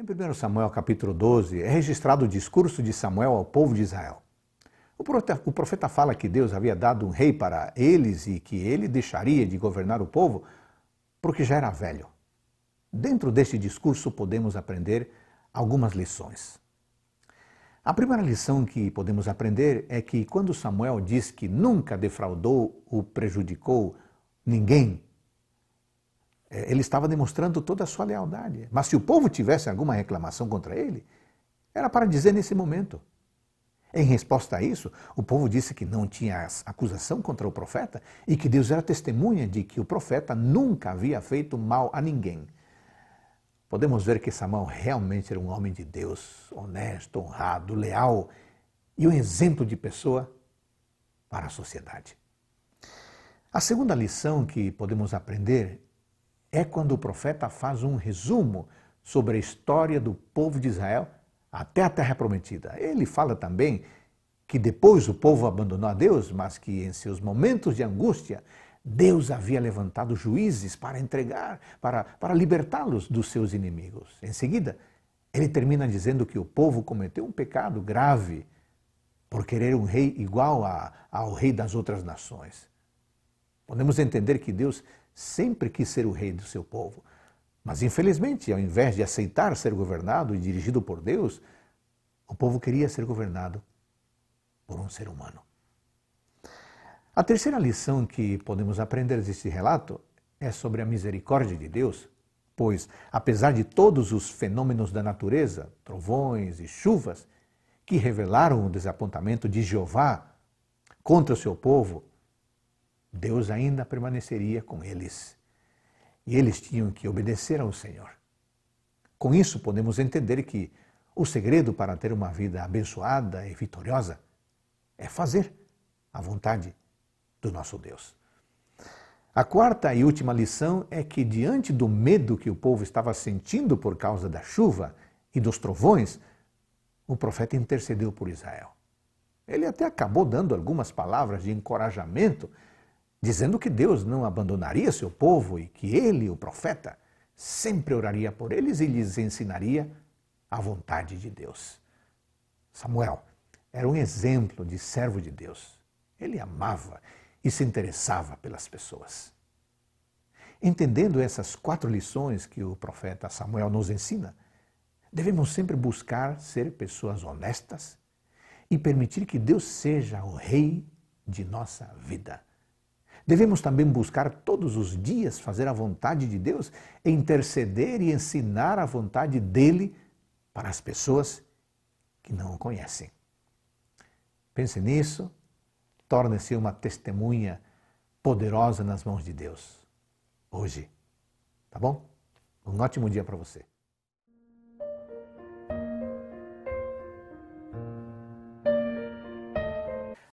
Em 1 Samuel capítulo 12 é registrado o discurso de Samuel ao povo de Israel. O profeta fala que Deus havia dado um rei para eles e que ele deixaria de governar o povo porque já era velho. Dentro deste discurso podemos aprender algumas lições. A primeira lição que podemos aprender é que quando Samuel diz que nunca defraudou ou prejudicou ninguém, é, ele estava demonstrando toda a sua lealdade. Mas se o povo tivesse alguma reclamação contra ele, era para dizer nesse momento. Em resposta a isso, o povo disse que não tinha acusação contra o profeta e que Deus era testemunha de que o profeta nunca havia feito mal a ninguém. Podemos ver que Samuel realmente era um homem de Deus, honesto, honrado, leal e um exemplo de pessoa para a sociedade. A segunda lição que podemos aprender é quando o profeta faz um resumo sobre a história do povo de Israel até a terra prometida. Ele fala também que depois o povo abandonou a Deus, mas que em seus momentos de angústia, Deus havia levantado juízes para entregar, para, para libertá-los dos seus inimigos. Em seguida, ele termina dizendo que o povo cometeu um pecado grave por querer um rei igual a, ao rei das outras nações. Podemos entender que Deus sempre quis ser o rei do seu povo. Mas, infelizmente, ao invés de aceitar ser governado e dirigido por Deus, o povo queria ser governado por um ser humano. A terceira lição que podemos aprender deste relato é sobre a misericórdia de Deus, pois, apesar de todos os fenômenos da natureza, trovões e chuvas, que revelaram o desapontamento de Jeová contra o seu povo Deus ainda permaneceria com eles. E eles tinham que obedecer ao Senhor. Com isso, podemos entender que o segredo para ter uma vida abençoada e vitoriosa é fazer a vontade do nosso Deus. A quarta e última lição é que, diante do medo que o povo estava sentindo por causa da chuva e dos trovões, o profeta intercedeu por Israel. Ele até acabou dando algumas palavras de encorajamento dizendo que Deus não abandonaria seu povo e que ele, o profeta, sempre oraria por eles e lhes ensinaria a vontade de Deus. Samuel era um exemplo de servo de Deus. Ele amava e se interessava pelas pessoas. Entendendo essas quatro lições que o profeta Samuel nos ensina, devemos sempre buscar ser pessoas honestas e permitir que Deus seja o rei de nossa vida. Devemos também buscar todos os dias fazer a vontade de Deus, interceder e ensinar a vontade dele para as pessoas que não o conhecem. Pense nisso, torne-se uma testemunha poderosa nas mãos de Deus. Hoje, tá bom? Um ótimo dia para você.